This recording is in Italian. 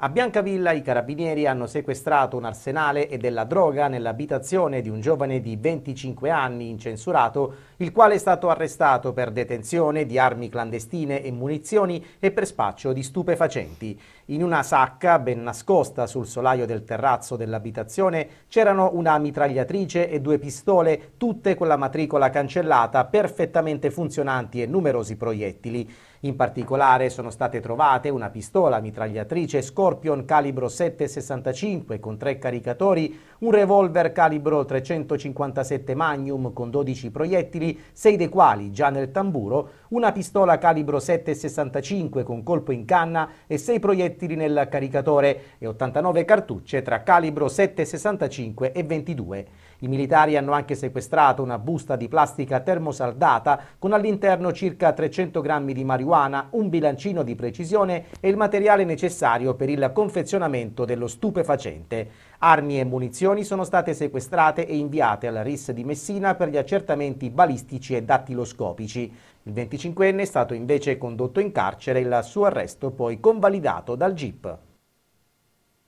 A Biancavilla i carabinieri hanno sequestrato un arsenale e della droga nell'abitazione di un giovane di 25 anni incensurato, il quale è stato arrestato per detenzione di armi clandestine e munizioni e per spaccio di stupefacenti. In una sacca ben nascosta sul solaio del terrazzo dell'abitazione c'erano una mitragliatrice e due pistole, tutte con la matricola cancellata, perfettamente funzionanti e numerosi proiettili. In particolare sono state trovate una pistola mitragliatrice scorsa Scorpion calibro 7,65 con tre caricatori, un revolver calibro 357 Magnum con 12 proiettili, 6 dei quali già nel tamburo, una pistola calibro 7,65 con colpo in canna e 6 proiettili nel caricatore e 89 cartucce tra calibro 7,65 e 22. I militari hanno anche sequestrato una busta di plastica termosaldata con all'interno circa 300 grammi di marijuana, un bilancino di precisione e il materiale necessario per il il confezionamento dello stupefacente. Armi e munizioni sono state sequestrate e inviate alla RIS di Messina per gli accertamenti balistici e dattiloscopici. Il 25enne è stato invece condotto in carcere e il suo arresto poi convalidato dal GIP.